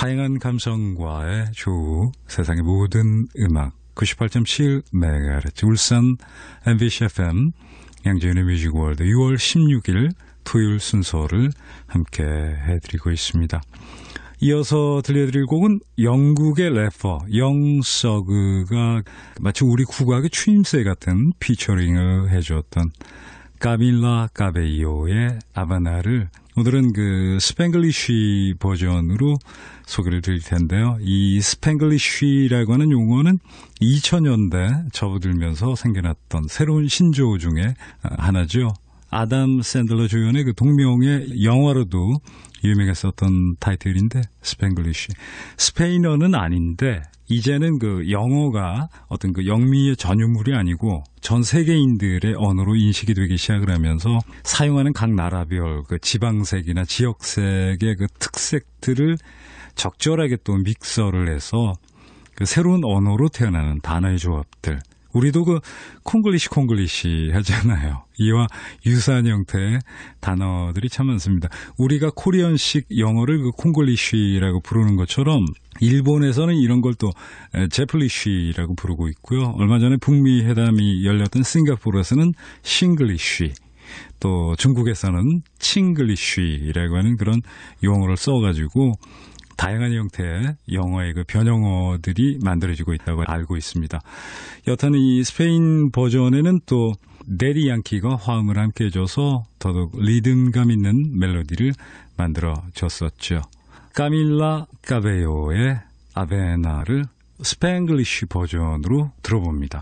다양한 감성과의 조우, 세상의 모든 음악, 98.7MHz, 울산 MBC FM, 양재현의 뮤직월드 6월 16일 토요일 순서를 함께 해드리고 있습니다. 이어서 들려드릴 곡은 영국의 래퍼 영서그가 마치 우리 국악의 추임새 같은 피처링을 해주었던 까밀라 까베이오의 아바나를 오늘은 그 스팽글리쉬 버전으로 소개를 드릴 텐데요. 이 스팽글리쉬라고 하는 용어는 2000년대 접어들면서 생겨났던 새로운 신조어 중에 하나죠. 아담 샌들러 조연의그 동명의 영화로도 유명했었던 타이틀인데 스팽글리쉬 스페인어는 아닌데 이제는 그 영어가 어떤 그 영미의 전유물이 아니고 전 세계인들의 언어로 인식이 되기 시작을 하면서 사용하는 각 나라별 그 지방색이나 지역색의 그 특색들을 적절하게 또 믹서를 해서 그 새로운 언어로 태어나는 단어의 조합들 우리도 그 콩글리시 콩글리시 하잖아요. 이와 유사한 형태의 단어들이 참 많습니다. 우리가 코리안식 영어를 그 콩글리시라고 부르는 것처럼 일본에서는 이런 걸 또 제플리쉬라고 부르고 있고요. 얼마 전에 북미 회담이 열렸던 싱가포르에서는 싱글리쉬 또 중국에서는 칭글리쉬라고 하는 그런 용어를 써가지고 다양한 형태의 영어의 그 변형어들이 만들어지고 있다고 알고 있습니다. 여하튼 이 스페인 버전에는 또 데리 양키가 화음을 함께 해줘서 더더욱 리듬감 있는 멜로디를 만들어 줬었죠. 까밀라 까베요의 아베나를 스팽글리쉬 버전으로 들어봅니다.